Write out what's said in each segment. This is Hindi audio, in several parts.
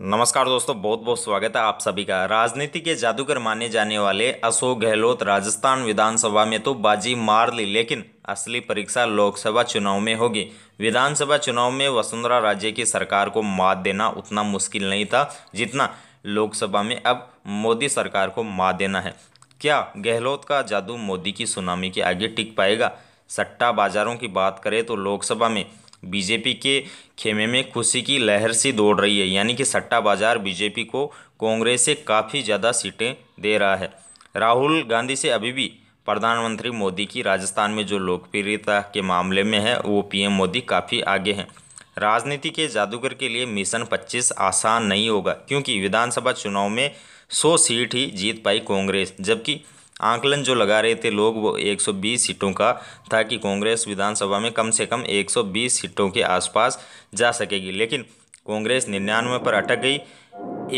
नमस्कार दोस्तों बहुत बहुत स्वागत है आप सभी का राजनीति के जादूगर माने जाने वाले अशोक गहलोत राजस्थान विधानसभा में तो बाजी मार ली लेकिन असली परीक्षा लोकसभा चुनाव में होगी विधानसभा चुनाव में वसुंधरा राज्य की सरकार को मात देना उतना मुश्किल नहीं था जितना लोकसभा में अब मोदी सरकार को मात देना है क्या गहलोत का जादू मोदी की सुनामी के आगे टिक पाएगा सट्टा बाजारों की बात करें तो लोकसभा में बीजेपी के खेमे में खुशी की लहर सी दौड़ रही है यानी कि सट्टा बाजार बीजेपी को कांग्रेस से काफ़ी ज़्यादा सीटें दे रहा है राहुल गांधी से अभी भी प्रधानमंत्री मोदी की राजस्थान में जो लोकप्रियता के मामले में है वो पीएम मोदी काफ़ी आगे हैं राजनीति के जादूगर के लिए मिशन 25 आसान नहीं होगा क्योंकि विधानसभा चुनाव में 100 सीट ही जीत पाई कांग्रेस जबकि आंकलन जो लगा रहे थे लोग वो 120 सीटों का था कि कांग्रेस विधानसभा में कम से कम 120 सीटों के आसपास जा सकेगी लेकिन कांग्रेस निन्यानवे पर अटक गई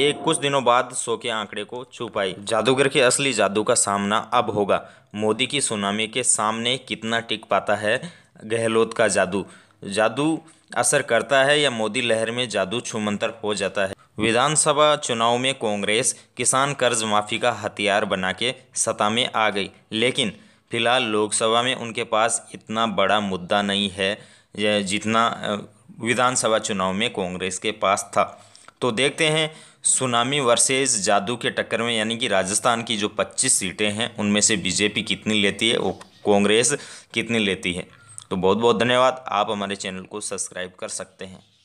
एक कुछ दिनों बाद सो के आंकड़े को छुपाई जादूगर के असली जादू का सामना अब होगा मोदी की सुनामी के सामने कितना टिक पाता है गहलोत का जादू जादू असर करता है या मोदी लहर में जादू छुमंतर हो जाता है विधानसभा चुनाव में कांग्रेस किसान कर्ज माफ़ी का हथियार बना के सत्ता में आ गई लेकिन फिलहाल लोकसभा में उनके पास इतना बड़ा मुद्दा नहीं है जितना विधानसभा चुनाव में कांग्रेस के पास था तो देखते हैं सुनामी वर्सेस जादू के टक्कर में यानी कि राजस्थान की जो 25 सीटें हैं उनमें से बीजेपी कितनी लेती है और कांग्रेस कितनी लेती है तो बहुत बहुत धन्यवाद आप हमारे चैनल को सब्सक्राइब कर सकते हैं